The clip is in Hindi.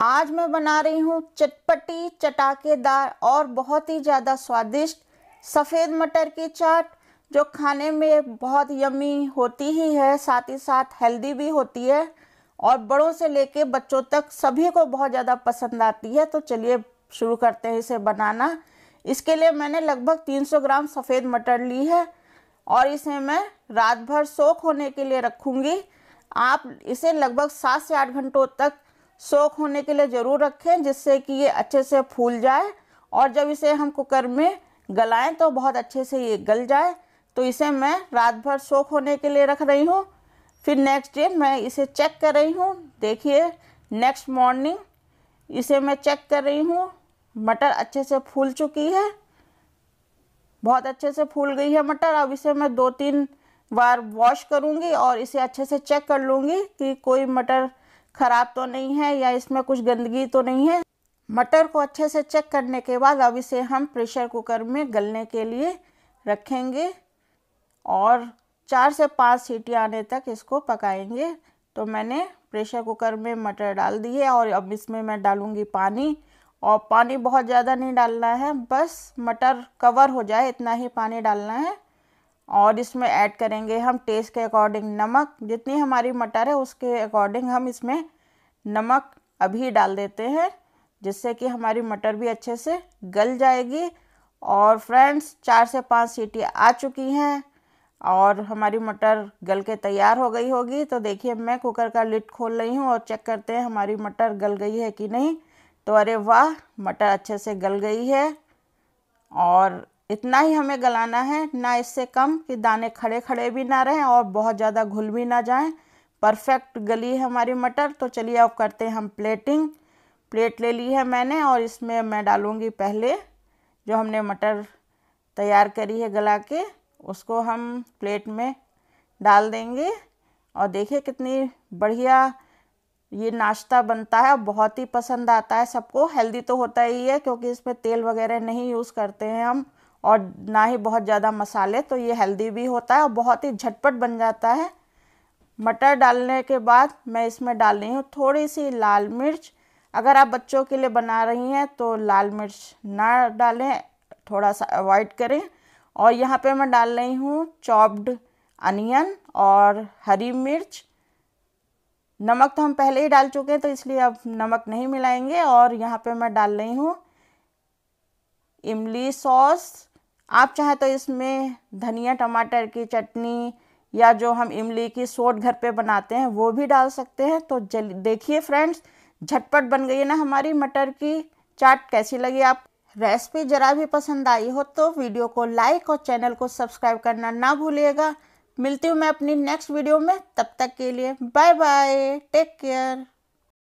आज मैं बना रही हूँ चटपटी चटाकेदार और बहुत ही ज़्यादा स्वादिष्ट सफ़ेद मटर की चाट जो खाने में बहुत यमी होती ही है साथ ही साथ हेल्दी भी होती है और बड़ों से लेके बच्चों तक सभी को बहुत ज़्यादा पसंद आती है तो चलिए शुरू करते हैं इसे बनाना इसके लिए मैंने लगभग 300 ग्राम सफ़ेद मटर ली है और इसे मैं रात भर सोख होने के लिए रखूँगी आप इसे लगभग सात से आठ घंटों तक सोख होने के लिए ज़रूर रखें जिससे कि ये अच्छे से फूल जाए और जब इसे हम कुकर में गलाएं तो बहुत अच्छे से ये गल जाए तो इसे मैं रात भर सोख होने के लिए रख रही हूँ फिर नेक्स्ट डे मैं इसे चेक कर रही हूँ देखिए नेक्स्ट मॉर्निंग इसे मैं चेक कर रही हूँ मटर अच्छे से फूल चुकी है बहुत अच्छे से फूल गई है मटर अब इसे मैं दो तीन बार वॉश करूँगी और इसे अच्छे से चेक कर लूँगी कि कोई मटर ख़राब तो नहीं है या इसमें कुछ गंदगी तो नहीं है मटर को अच्छे से चेक करने के बाद अब इसे हम प्रेशर कुकर में गलने के लिए रखेंगे और चार से पाँच सीटी आने तक इसको पकाएंगे तो मैंने प्रेशर कुकर में मटर डाल दिए और अब इसमें मैं डालूँगी पानी और पानी बहुत ज़्यादा नहीं डालना है बस मटर कवर हो जाए इतना ही पानी डालना है और इसमें ऐड करेंगे हम टेस्ट के अकॉर्डिंग नमक जितनी हमारी मटर है उसके अकॉर्डिंग हम इसमें नमक अभी डाल देते हैं जिससे कि हमारी मटर भी अच्छे से गल जाएगी और फ्रेंड्स चार से पाँच सीटी आ चुकी हैं और हमारी मटर गल के तैयार हो गई होगी तो देखिए मैं कुकर का लिट खोल रही हूँ और चेक करते हैं हमारी मटर गल गई है कि नहीं तो अरे वाह मटर अच्छे से गल गई है और इतना ही हमें गलाना है ना इससे कम कि दाने खड़े खड़े भी ना रहें और बहुत ज़्यादा घुल भी ना जाएं परफेक्ट गली है हमारी मटर तो चलिए अब करते हैं हम प्लेटिंग प्लेट ले ली है मैंने और इसमें मैं डालूँगी पहले जो हमने मटर तैयार करी है गला के उसको हम प्लेट में डाल देंगे और देखिए कितनी बढ़िया ये नाश्ता बनता है बहुत ही पसंद आता है सबको हेल्दी तो होता ही है क्योंकि इसमें तेल वगैरह नहीं यूज़ करते हैं हम और ना ही बहुत ज़्यादा मसाले तो ये हेल्दी भी होता है और बहुत ही झटपट बन जाता है मटर डालने के बाद मैं इसमें डाल रही हूँ थोड़ी सी लाल मिर्च अगर आप बच्चों के लिए बना रही हैं तो लाल मिर्च ना डालें थोड़ा सा अवॉइड करें और यहाँ पे मैं डाल रही हूँ चॉप्ड अनियन और हरी मिर्च नमक तो हम पहले ही डाल चुके हैं तो इसलिए अब नमक नहीं मिलाएंगे और यहाँ पे मैं डाल रही हूँ इमली सॉस आप चाहें तो इसमें धनिया टमाटर की चटनी या जो हम इमली की सोट घर पे बनाते हैं वो भी डाल सकते हैं तो जल देखिए फ्रेंड्स झटपट बन गई है ना हमारी मटर की चाट कैसी लगी आप रेसिपी ज़रा भी पसंद आई हो तो वीडियो को लाइक और चैनल को सब्सक्राइब करना ना भूलिएगा मिलती हूँ मैं अपनी नेक्स्ट वीडियो में तब तक के लिए बाय बाय टेक केयर